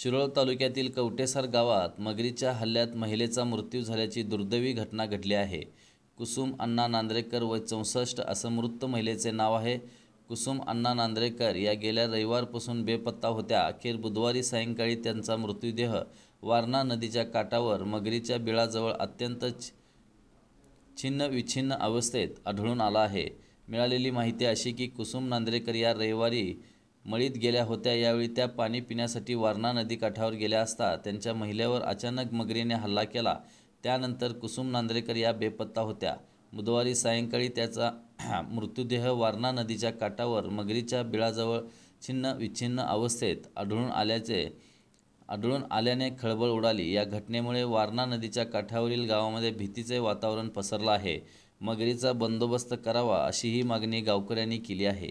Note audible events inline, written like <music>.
शिरोळ तालुक्यातील कवटेसर गावात मगरीच्या हल्ल्यात महिलेचा मृत्यू झाल्याची दुर्दैवी घटना घडली आहे कुसुम अण्णा नांद्रेकर व चौसष्ट असं मृत महिलेचे नाव आहे कुसुम अण्णा नांद्रेकर या गेल्या रविवारपासून बेपत्ता होत्या अखेर बुधवारी सायंकाळी त्यांचा मृत्यूदेह वारणा नदीच्या काठावर मगरीच्या बिळाजवळ अत्यंत छिन्न विछिन्न अवस्थेत आढळून आला आहे मिळालेली माहिती अशी की कुसुम नांद्रेकर या रविवारी मळीत गेल्या होत्या यावेळी त्या पाणी पिण्यासाठी वारणा नदी काठावर गेल्या असता त्यांच्या महिलेवर अचानक मगरीने हल्ला केला त्यानंतर कुसुम नांद्रेकर या बेपत्ता होत्या बुधवारी सायंकाळी त्याचा <clears throat> मृत्यूदेह वारणा नदीच्या काठावर मगरीच्या बिळाजवळ छिन्न विच्छिन्न अवस्थेत आढळून आल्याचे आढळून आल्याने खळबळ उडाली या घटनेमुळे वारणा नदीच्या काठावरील गावामध्ये भीतीचे वातावरण पसरलं आहे मगरीचा बंदोबस्त करावा अशीही मागणी गावकऱ्यांनी केली आहे